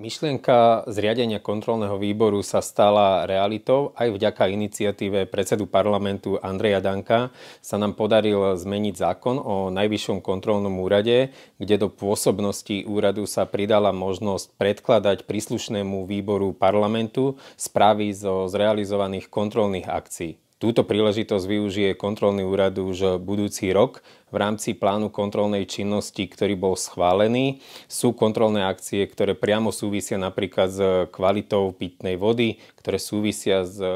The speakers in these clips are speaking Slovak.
Myšlienka zriadenia kontrolného výboru sa stala realitou. Aj vďaka iniciatíve predsedu parlamentu Andreja Danka sa nám podaril zmeniť zákon o Najvyššom kontrolnom úrade, kde do pôsobnosti úradu sa pridala možnosť predkladať príslušnému výboru parlamentu správy zo zrealizovaných kontrolných akcií. Túto príležitosť využije kontrolný úrad už budúci rok v rámci plánu kontrolnej činnosti, ktorý bol schválený. Sú kontrolné akcie, ktoré priamo súvisia napríklad s kvalitou pitnej vody, ktoré súvisia s e,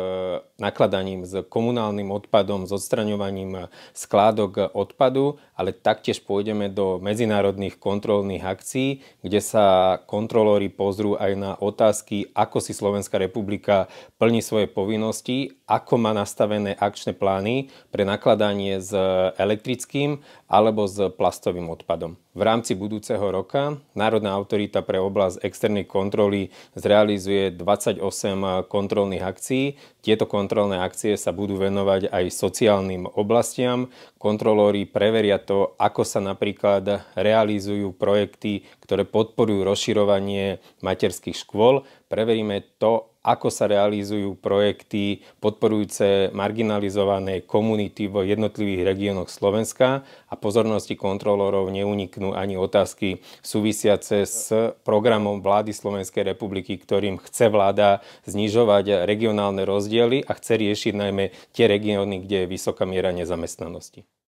nakladaním s komunálnym odpadom, s odstraňovaním e, skládok e, odpadu, ale taktiež pôjdeme do medzinárodných kontrolných akcií, kde sa kontrolóri pozrú aj na otázky, ako si Slovenská republika plní svoje povinnosti, ako má nastavené akčné plány pre nakladanie s elektrickým alebo s plastovým odpadom. V rámci budúceho roka Národná autorita pre oblasť externej kontroly zrealizuje 28 kontrolných akcií. Tieto kontrolné akcie sa budú venovať aj sociálnym oblastiam. Kontrolóri preveria to, ako sa napríklad realizujú projekty, ktoré podporujú rozširovanie materských škôl, preveríme to, ako sa realizujú projekty podporujúce marginalizované komunity vo jednotlivých regiónoch Slovenska a pozornosti kontrolorov neuniknú ani otázky súvisiace s programom vlády Slovenskej republiky, ktorým chce vláda znižovať regionálne rozdiely a chce riešiť najmä tie regióny, kde je vysoká miera nezamestnanosti.